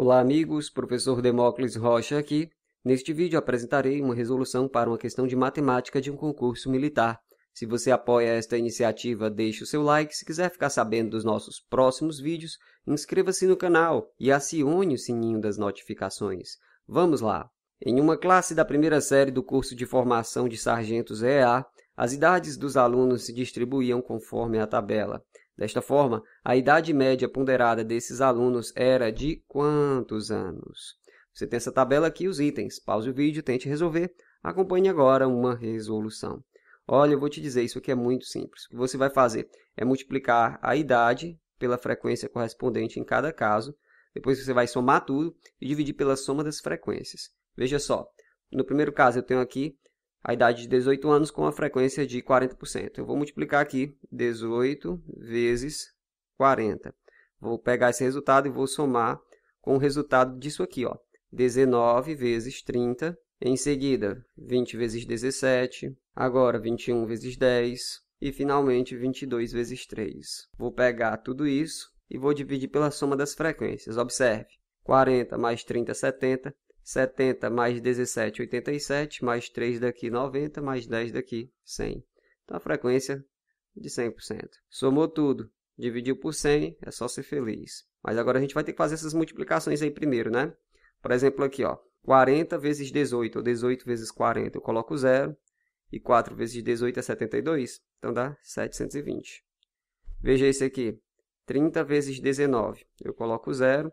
Olá, amigos. Professor Demócles Rocha aqui. Neste vídeo apresentarei uma resolução para uma questão de matemática de um concurso militar. Se você apoia esta iniciativa, deixe o seu like. Se quiser ficar sabendo dos nossos próximos vídeos, inscreva-se no canal e acione o sininho das notificações. Vamos lá! Em uma classe da primeira série do curso de formação de sargentos EA, as idades dos alunos se distribuíam conforme a tabela. Desta forma, a idade média ponderada desses alunos era de quantos anos? Você tem essa tabela aqui, os itens. Pause o vídeo, tente resolver. Acompanhe agora uma resolução. Olha, eu vou te dizer, isso aqui é muito simples. O que você vai fazer é multiplicar a idade pela frequência correspondente em cada caso. Depois você vai somar tudo e dividir pela soma das frequências. Veja só, no primeiro caso eu tenho aqui a idade de 18 anos com a frequência de 40%. Eu vou multiplicar aqui 18 vezes 40. Vou pegar esse resultado e vou somar com o resultado disso aqui, ó. 19 vezes 30, em seguida 20 vezes 17, agora 21 vezes 10 e finalmente 22 vezes 3. Vou pegar tudo isso e vou dividir pela soma das frequências. Observe, 40 mais 30, 70, é 70 mais 17, 87, mais 3 daqui, 90, mais 10 daqui, 100. Então, a frequência de 100%. Somou tudo, dividiu por 100, é só ser feliz. Mas agora a gente vai ter que fazer essas multiplicações aí primeiro, né? Por exemplo, aqui, ó, 40 vezes 18, ou 18 vezes 40, eu coloco 0, e 4 vezes 18 é 72, então dá 720. Veja esse aqui, 30 vezes 19, eu coloco 0,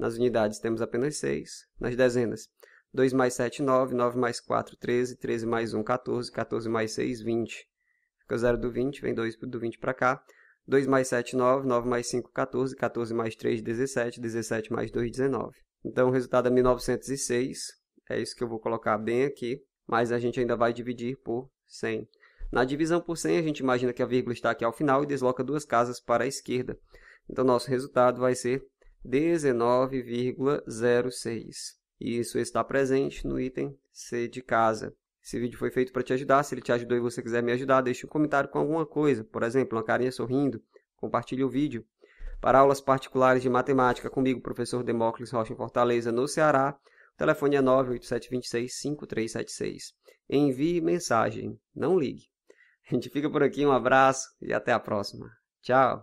Nas unidades temos apenas 6. Nas dezenas, 2 mais 7, 9. 9 mais 4, 13. 13 mais 1, 14. 14 mais 6, 20. Fica 0 do 20, vem 2 do 20 para cá. 2 mais 7, 9. 9 mais 5, 14. 14 mais 3, 17. 17 mais 2, 19. Então, o resultado é 1906. É isso que eu vou colocar bem aqui. Mas a gente ainda vai dividir por 100. Na divisão por 100, a gente imagina que a vírgula está aqui ao final e desloca duas casas para a esquerda. Então, nosso resultado vai ser 19,06. Isso está presente no item C de casa. Esse vídeo foi feito para te ajudar. Se ele te ajudou e você quiser me ajudar, deixe um comentário com alguma coisa. Por exemplo, uma carinha sorrindo. Compartilhe o vídeo. Para aulas particulares de matemática comigo, professor Demócles Rocha em Fortaleza, no Ceará, o telefone é 987265376. Envie mensagem, não ligue. A gente fica por aqui, um abraço e até a próxima. Tchau!